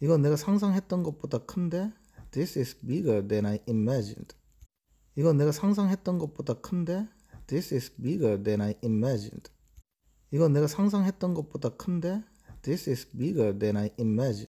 이건 내가 상상했던 것보다 큰데 This is bigger than I imagined. 이건 내가 상상했던 것보다 큰데 This is bigger than I imagined. 이건 내가 상상했던 것보다 큰데 This is bigger than I imagined.